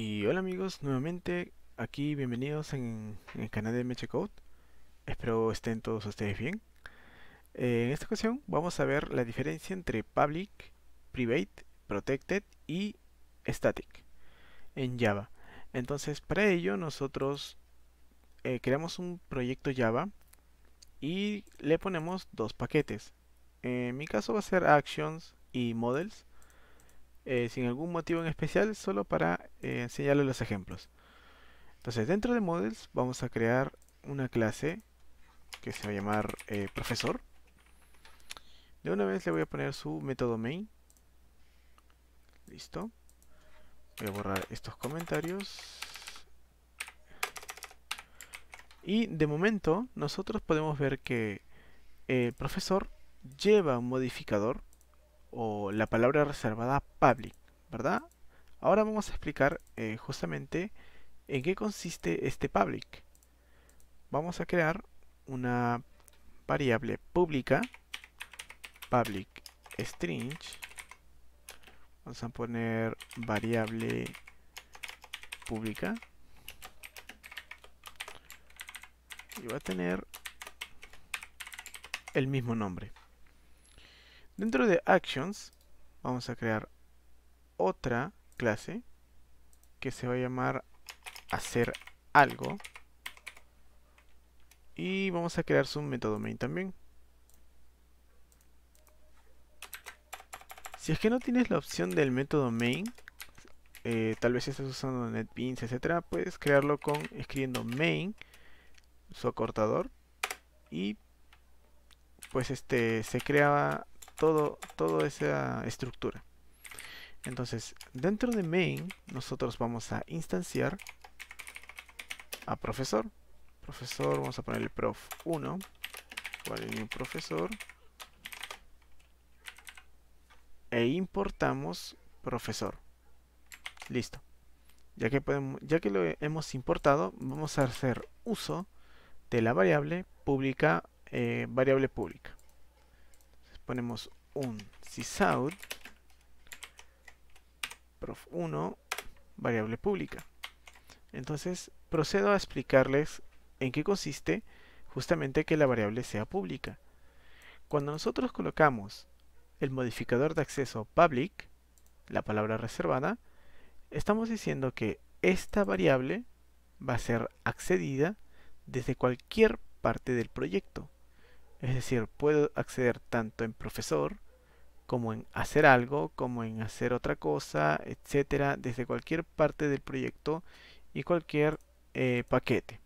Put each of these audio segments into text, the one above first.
Y hola amigos, nuevamente aquí bienvenidos en, el canal de MecheCode Espero estén todos ustedes bien. Eh, en esta ocasión vamos a ver la diferencia entre public, private, protected y static en Java. Entonces para ello nosotros eh, creamos un proyecto Java y le ponemos dos paquetes. En mi caso va a ser actions y models. Eh, sin algún motivo en especial, solo para eh, los ejemplos. Entonces, dentro de models vamos a crear una clase que se va a llamar eh, profesor. De una vez le voy a poner su método main. Listo. Voy a borrar estos comentarios. Y de momento nosotros podemos ver que el eh, profesor lleva un modificador o la palabra reservada public, ¿verdad? Ahora vamos a explicar eh, justamente en qué consiste este public. Vamos a crear una variable pública, public string. Vamos a poner variable pública. Y va a tener el mismo nombre. Dentro de actions vamos a crear otra clase que se va a llamar hacer algo y vamos a crear su método main también si es que no tienes la opción del método main eh, tal vez estás usando netbeans etcétera puedes crearlo con escribiendo main su acortador y pues este se creaba todo toda esa estructura entonces, dentro de main, nosotros vamos a instanciar a profesor. Profesor, vamos a ponerle prof1, igual new profesor. E importamos profesor. Listo. Ya que, podemos, ya que lo hemos importado, vamos a hacer uso de la variable pública, eh, variable pública. ponemos un sysout prof1 variable pública. Entonces procedo a explicarles en qué consiste justamente que la variable sea pública. Cuando nosotros colocamos el modificador de acceso public, la palabra reservada, estamos diciendo que esta variable va a ser accedida desde cualquier parte del proyecto. Es decir, puedo acceder tanto en profesor como en hacer algo, como en hacer otra cosa, etcétera, desde cualquier parte del proyecto y cualquier eh, paquete.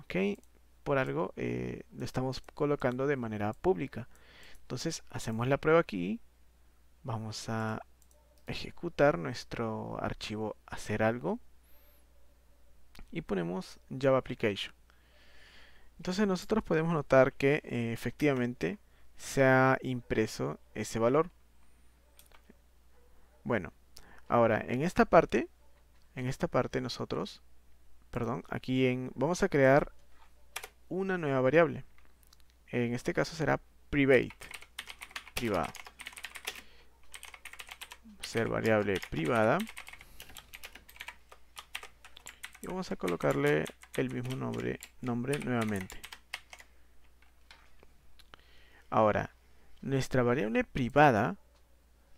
¿Ok? Por algo eh, lo estamos colocando de manera pública. Entonces hacemos la prueba aquí. Vamos a ejecutar nuestro archivo hacer algo. Y ponemos Java Application. Entonces nosotros podemos notar que eh, efectivamente se ha impreso ese valor. Bueno, ahora en esta parte, en esta parte nosotros, perdón, aquí en, vamos a crear una nueva variable. En este caso será private, privada. Ser variable privada. Y vamos a colocarle el mismo nombre, nombre nuevamente. Ahora, nuestra variable privada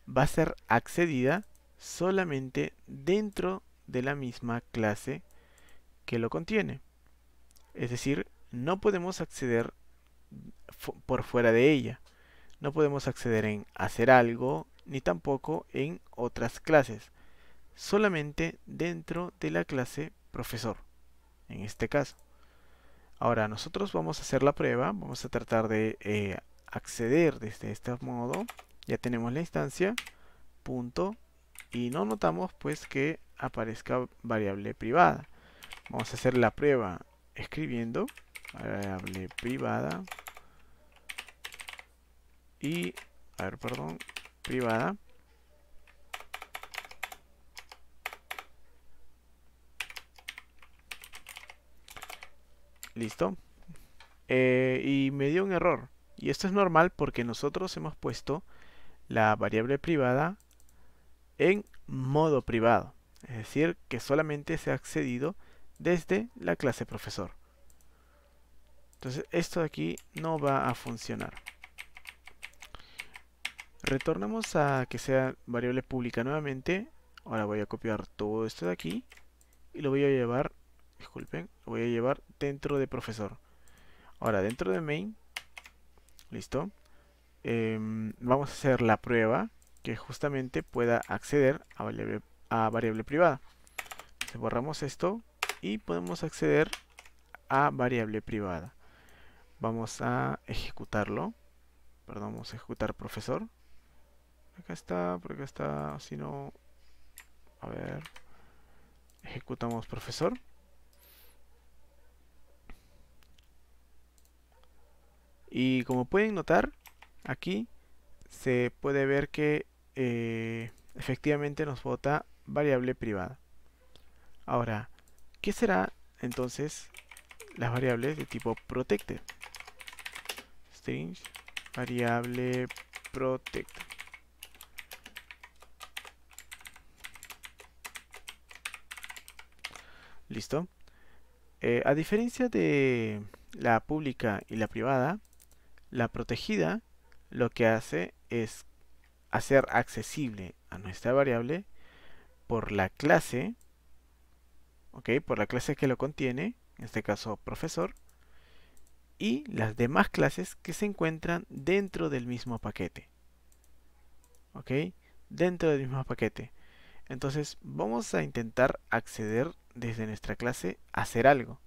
va a ser accedida solamente dentro de la misma clase que lo contiene. Es decir, no podemos acceder por fuera de ella. No podemos acceder en hacer algo, ni tampoco en otras clases. Solamente dentro de la clase profesor, en este caso. Ahora nosotros vamos a hacer la prueba, vamos a tratar de eh, acceder desde este modo. Ya tenemos la instancia, punto, y no notamos pues que aparezca variable privada. Vamos a hacer la prueba escribiendo variable privada y, a ver, perdón, privada. Listo. Eh, y me dio un error. Y esto es normal porque nosotros hemos puesto la variable privada en modo privado. Es decir, que solamente se ha accedido desde la clase profesor. Entonces esto de aquí no va a funcionar. Retornamos a que sea variable pública nuevamente. Ahora voy a copiar todo esto de aquí y lo voy a llevar, disculpen, lo voy a llevar dentro de profesor. Ahora dentro de main ¿Listo? Em, vamos a hacer la prueba que justamente pueda acceder a variable, privada. borramos esto y podemos acceder a variable privada. Vamos a ejecutarlo. Perdón, vamos a ejecutar profesor. Acá está, por acá está, si no... A ver... Ejecutamos profesor. y como pueden notar aquí se puede ver que eh, efectivamente nos vota variable privada ahora ¿qué será entonces las variables de tipo protected? string variable protected listo eh, a diferencia de la pública y la privada la protegida lo que hace es hacer accesible a nuestra variable por la clase, ¿ok? Por la clase que lo contiene, en este caso profesor, y las demás clases que se encuentran dentro del mismo paquete, ¿ok? Dentro del mismo paquete. Entonces vamos a intentar acceder desde nuestra clase a hacer algo.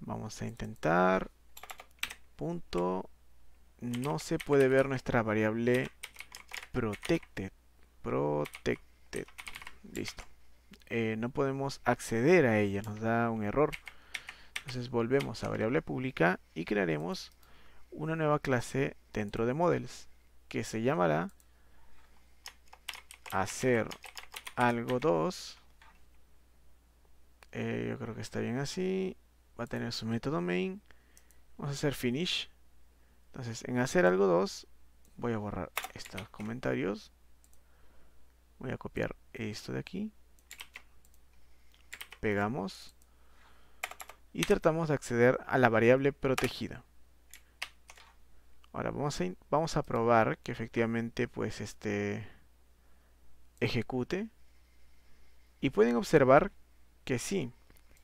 Vamos a intentar punto no se puede ver nuestra variable protected protected listo eh, no podemos acceder a ella nos da un error entonces volvemos a variable pública y crearemos una nueva clase dentro de models que se llamará hacer algo 2 eh, yo creo que está bien así va a tener su método main Vamos a hacer finish. Entonces, en hacer algo 2, voy a borrar estos comentarios. Voy a copiar esto de aquí. Pegamos. Y tratamos de acceder a la variable protegida. Ahora vamos a, vamos a probar que efectivamente pues este ejecute. Y pueden observar que sí,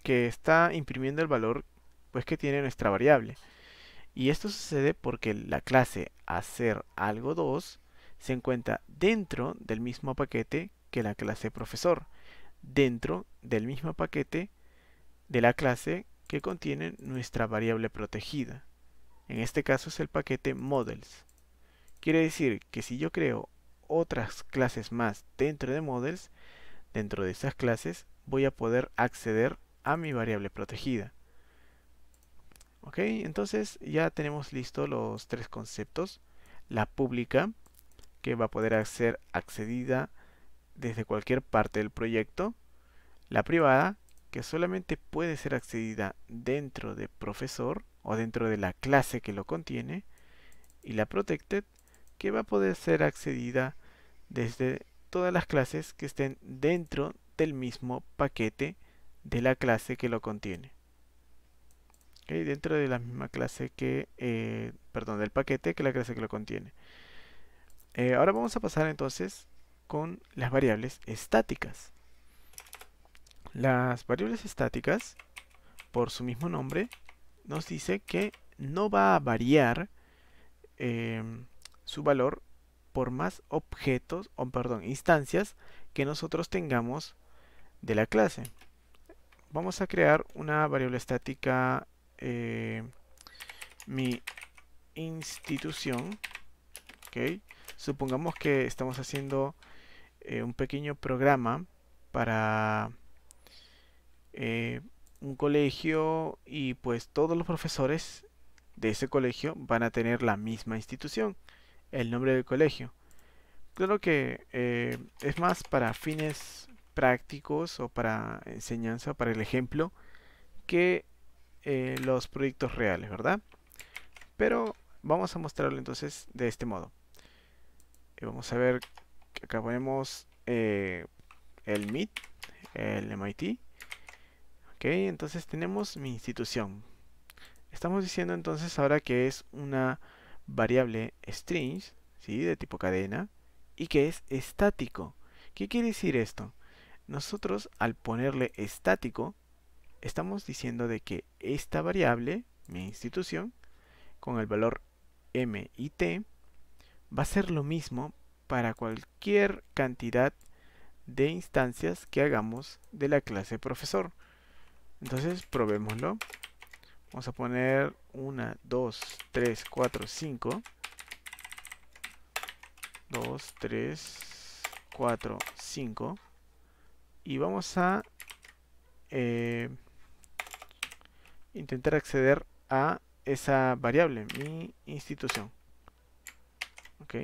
que está imprimiendo el valor pues que tiene nuestra variable. Y esto sucede porque la clase hacer algo 2 se encuentra dentro del mismo paquete que la clase profesor, dentro del mismo paquete de la clase que contiene nuestra variable protegida. En este caso es el paquete models. Quiere decir que si yo creo otras clases más dentro de models, dentro de esas clases voy a poder acceder a mi variable protegida ok entonces ya tenemos listos los tres conceptos la pública que va a poder ser accedida desde cualquier parte del proyecto la privada que solamente puede ser accedida dentro de profesor o dentro de la clase que lo contiene y la protected que va a poder ser accedida desde todas las clases que estén dentro del mismo paquete de la clase que lo contiene dentro de la misma clase que, eh, perdón, del paquete que la clase que lo contiene. Eh, ahora vamos a pasar entonces con las variables estáticas. Las variables estáticas, por su mismo nombre, nos dice que no va a variar em, su valor por más objetos, o perdón, instancias que nosotros tengamos de la clase. Vamos a crear una variable estática eh, mi institución. ¿okay? Supongamos que estamos haciendo eh, un pequeño programa para eh, un colegio y pues todos los profesores de ese colegio van a tener la misma institución, el nombre del colegio. Claro que es más para fines prácticos o para enseñanza, para el ejemplo, que eh, los proyectos reales, ¿verdad? Pero vamos a mostrarlo entonces de este modo. Eh, vamos a ver que acá ponemos eh, el MIT, el MIT. Ok, entonces tenemos mi institución. Estamos diciendo entonces ahora que es una variable string, ¿sí? De tipo cadena, y que es estático. ¿Qué quiere decir esto? Nosotros al ponerle estático, estamos diciendo de que esta variable, mi institución, con el valor m y t, va a ser lo mismo para cualquier cantidad de instancias que hagamos de la clase profesor. Entonces, probémoslo. Vamos a poner 1, 2, 3, 4, 5. 2, 3, 4, 5. Y vamos a eh, intentar acceder a esa variable, mi institución. Ok.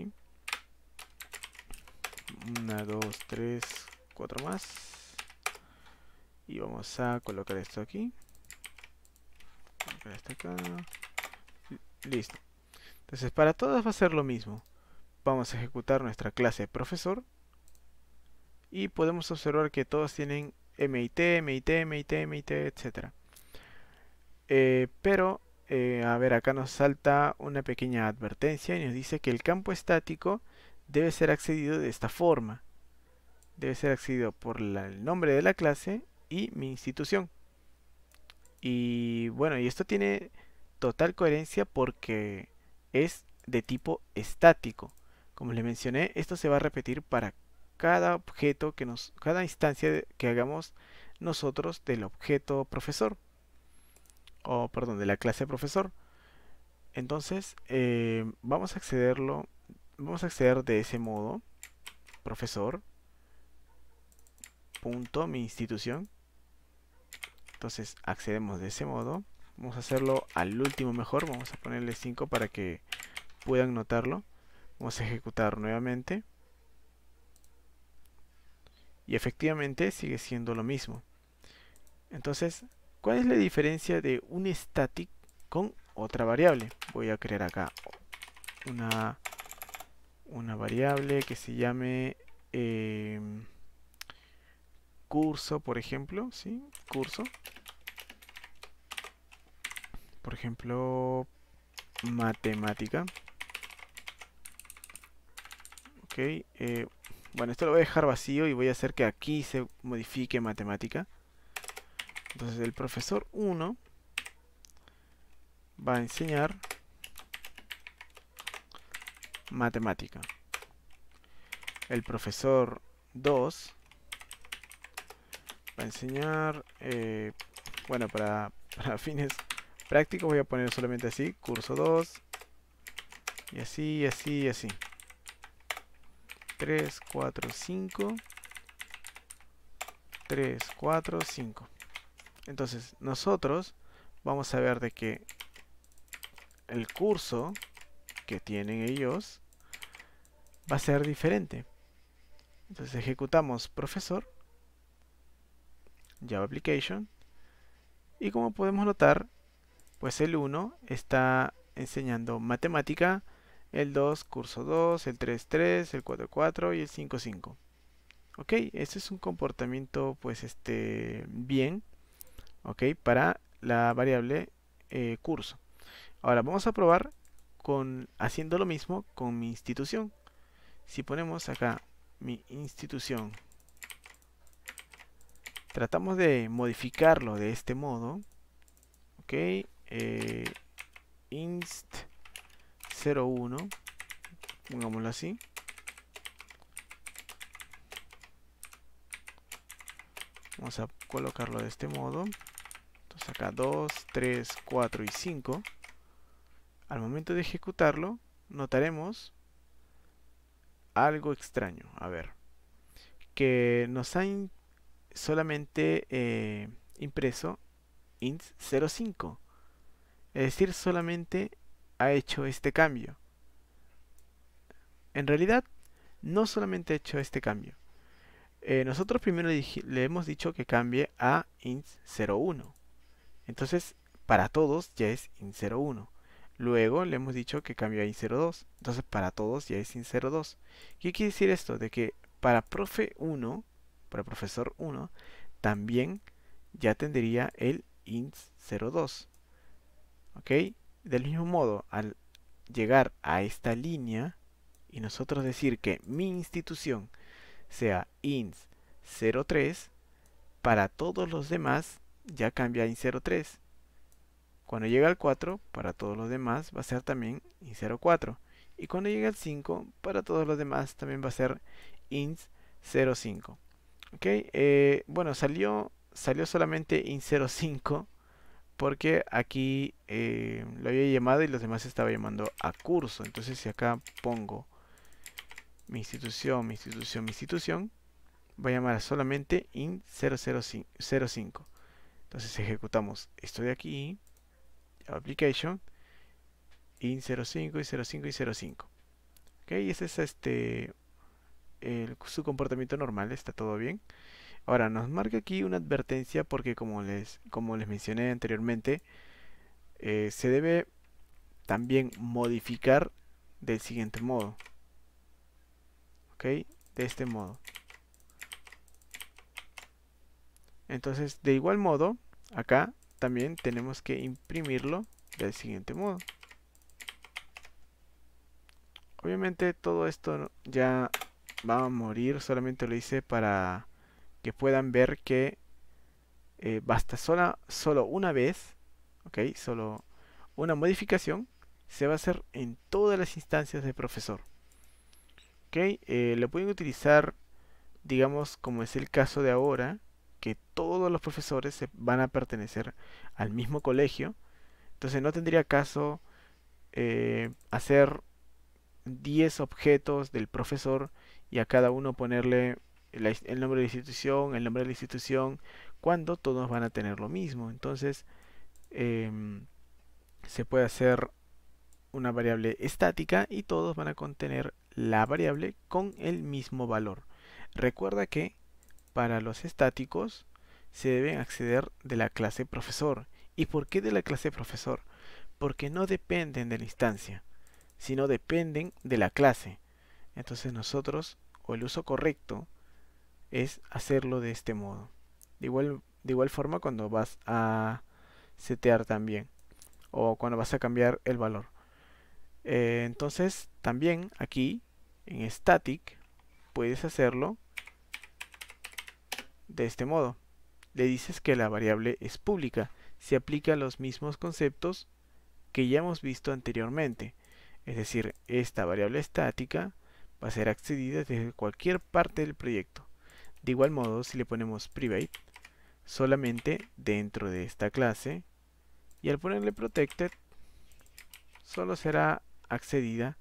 Una, dos, tres, cuatro más. Y vamos a colocar esto aquí. Colocar Listo. Entonces para todas va a ser lo mismo. Vamos a ejecutar nuestra clase profesor. Y podemos observar que todos tienen MIT, MIT, MIT, MIT, etc. Eh, pero, eh, a ver, acá nos salta una pequeña advertencia y nos dice que el campo estático debe ser accedido de esta forma. Debe ser accedido por el nombre de la clase y mi institución. Y bueno, y esto tiene total coherencia porque es de tipo estático. Como le mencioné, esto se va a repetir para cada objeto que nos, cada instancia que hagamos nosotros del objeto profesor o perdón, de la clase de profesor. Entonces, eh, vamos a accederlo, vamos a acceder de ese modo, profesor, punto, mi institución. Entonces, accedemos de ese modo. Vamos a hacerlo al último mejor, vamos a ponerle 5 para que puedan notarlo. Vamos a ejecutar nuevamente. Y efectivamente sigue siendo lo mismo. Entonces, ¿Cuál es la diferencia de un static con otra variable? Voy a crear acá una, una variable que se llame em, curso, por ejemplo. ¿sí? Curso. Por ejemplo, matemática. Ok. Eh, bueno, esto lo voy a dejar vacío y voy a hacer que aquí se modifique matemática. Entonces el profesor 1 va a enseñar matemática. El profesor 2 va a enseñar, eh, bueno, para, para fines prácticos voy a poner solamente así, curso 2, y así, y así, y así. 3, 4, 5. 3, 4, 5. Entonces, nosotros vamos a ver de que el curso que tienen ellos va a ser diferente. Entonces ejecutamos profesor, Java Application, y como podemos notar, pues el 1 está enseñando matemática, el 2 curso 2, el 3 3, el 4 4 y el 5 5. Ok, este es un comportamiento pues este bien ¿ok? Para la variable eh, curso. Ahora vamos a probar con haciendo lo mismo con mi institución. Si ponemos acá mi institución, tratamos de modificarlo de este modo, ¿ok? Eh, inst 01, pongámoslo así. Vamos a colocarlo de este modo acá 2, 3, 4 y 5, al momento de ejecutarlo notaremos algo extraño. A ver, que nos ha solamente eh, impreso int 05. Es decir, solamente ha hecho este cambio. En realidad, no solamente ha hecho este cambio. Eh, nosotros primero le, hemos dicho que cambie a int 01. Entonces, para todos ya es ins 0,1. Luego le hemos dicho que cambia a in 0,2. Entonces, para todos ya es in 0,2. ¿Qué quiere decir esto? De que para profe 1, para profesor 1, también ya tendría el ins 0,2. ¿Ok? Del mismo modo, al llegar a esta línea y nosotros decir que mi institución sea ins 03, para todos los demás ya cambia a IN03. Cuando llega al 4, para todos los demás va a ser también IN04. Y cuando llega al 5, para todos los demás también va a ser in 05 ¿Ok? Eh, bueno, salió, salió solamente IN05 porque aquí eh, lo había llamado y los demás estaba llamando a curso. Entonces si acá pongo mi institución, mi institución, mi institución, va a llamar solamente IN005. Entonces ejecutamos esto de aquí, application, in05 y 05 y 05. Ok, ese es este su comportamiento normal, está todo bien. Ahora nos marca aquí una advertencia porque como les, como les mencioné anteriormente, eh, se debe también modificar del siguiente modo. ¿Ok? De este modo. Entonces, de igual modo, acá también tenemos que imprimirlo del siguiente modo. Obviamente todo esto ya va a morir, solamente lo hice para que puedan ver que eh, basta sola, solo una vez, ok, solo una modificación, se va a hacer en todas las instancias del profesor. Ok, eh, lo pueden utilizar, digamos, como es el caso de ahora, todos los profesores se van a pertenecer al mismo colegio. Entonces no tendría caso eh, hacer 10 objetos del profesor y a cada uno ponerle el, nombre de la institución, el nombre de la institución, cuando todos van a tener lo mismo. Entonces em, se puede hacer una variable estática y todos van a contener la variable con el mismo valor. Recuerda que para los estáticos se deben acceder de la clase profesor. ¿Y por qué de la clase profesor? Porque no dependen de la instancia, sino dependen de la clase. Entonces nosotros, o el uso correcto, es hacerlo de este modo. De igual, de igual forma cuando vas a setear también, o cuando vas a cambiar el valor. Eh, entonces también aquí, en static, puedes hacerlo de este modo. Le dices que la variable es pública, se aplica a los mismos conceptos que ya hemos visto anteriormente, es decir, esta variable estática va a ser accedida desde cualquier parte del proyecto. De igual modo, si le ponemos private, solamente dentro de esta clase, y al ponerle protected, solo será accedida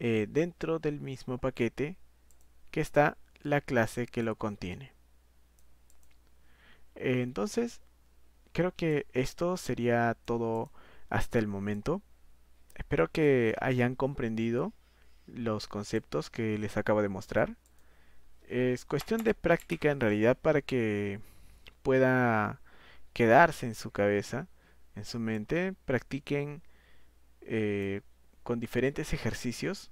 eh, dentro del mismo paquete que está la clase que lo contiene. Eh, entonces, creo que esto sería todo hasta el momento. Espero que hayan comprendido los conceptos que les acabo de mostrar. Es cuestión de práctica en realidad para que pueda quedarse en su cabeza, en su mente. Practiquen eh, con diferentes ejercicios.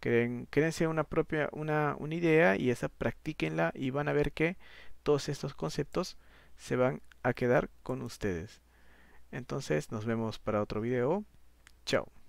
Creen, créense una propia una, una idea y esa practiquenla y van a ver que todos estos conceptos se van a quedar con ustedes. Entonces nos vemos para otro video. Chao.